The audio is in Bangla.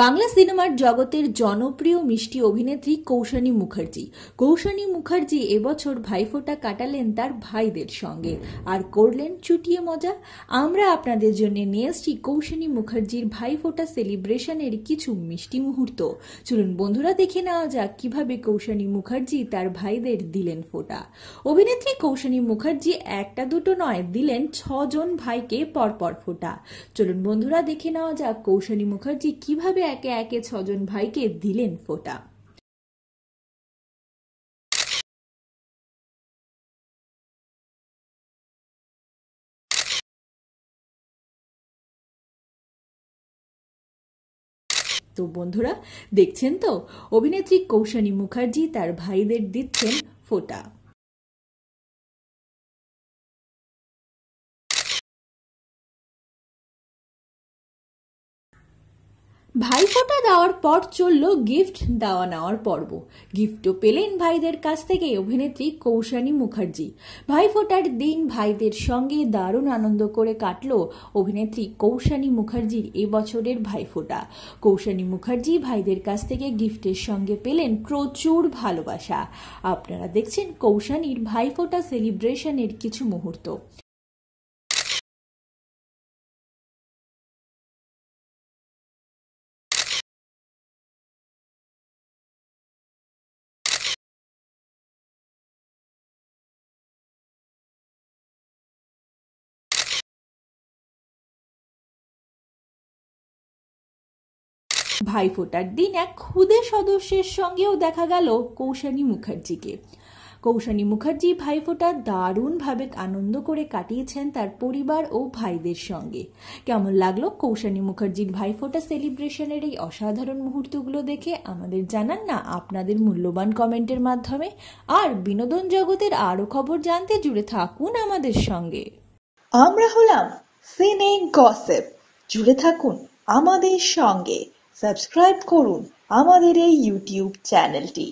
বাংলা সিনেমার জগতের জনপ্রিয় মিষ্টি অভিনেত্রী কৌশানী মুখার্জি কৌশানী মুখার্জি এবছর ভাইফোঁটা কাটালেন তার ভাইদের সঙ্গে আর করলেন চুটিয়ে মজা আমরা আপনাদের জন্য নিয়ে এসছি কৌশানী মুখার্জির ভাইফোঁটা সেলিব্রেশনের কিছু মিষ্টি মুহূর্ত চলুন বন্ধুরা দেখে নেওয়া যাক কিভাবে কৌশানী মুখার্জি তার ভাইদের দিলেন ফোঁটা অভিনেত্রী কৌশানী মুখার্জি একটা দুটো নয় দিলেন ছজন ভাইকে পরপর ফোঁটা চলুন বন্ধুরা দেখে নেওয়া যাক কৌশানী মুখার্জি কিভাবে একে একে ছজন ভাইকে দিলেন ফোঁটা তো বন্ধুরা দেখছেন তো অভিনেত্রী কৌশানী মুখার্জি তার ভাইদের দিচ্ছেন ফোটা ভাইফোঁটা দেওয়ার পর চলল গিফট দেওয়া নেওয়ার পর্ব গিফটও পেলেন ভাইদের কাছ থেকে অভিনেত্রী কৌশানী মুখার্জি ভাইফোঁটার দিন ভাইদের সঙ্গে দারুণ আনন্দ করে কাটল অভিনেত্রী কৌশানী মুখার্জির এবছরের ভাইফোঁটা কৌশানী মুখার্জি ভাইদের কাছ থেকে গিফটের সঙ্গে পেলেন প্রচুর ভালোবাসা আপনারা দেখছেন কৌশানীর ভাইফোঁটা সেলিব্রেশনের কিছু মুহূর্ত ভাইফোঁটার দিন এক ক্ষুদে সদস্যের সঙ্গেও দেখা গেল কৌশানী মুখার্জিকে কৌশানী মুখার্জি ভাইফোঁটা দারুণভাবে আনন্দ করে কাটিয়েছেন তার পরিবার ও ভাইদের সঙ্গে কেমন লাগলো কৌশানী মুখার্জির ভাইফোঁটা সেলিব্রেশনের এই অসাধারণ মুহূর্তগুলো দেখে আমাদের জানান না আপনাদের মূল্যবান কমেন্টের মাধ্যমে আর বিনোদন জগতের আরও খবর জানতে জুড়ে থাকুন আমাদের সঙ্গে আমরা হলাম সিনে গসেপ জুড়ে থাকুন আমাদের সঙ্গে সাবস্ক্রাইব করুন আমাদের এই ইউটিউব চ্যানেলটি।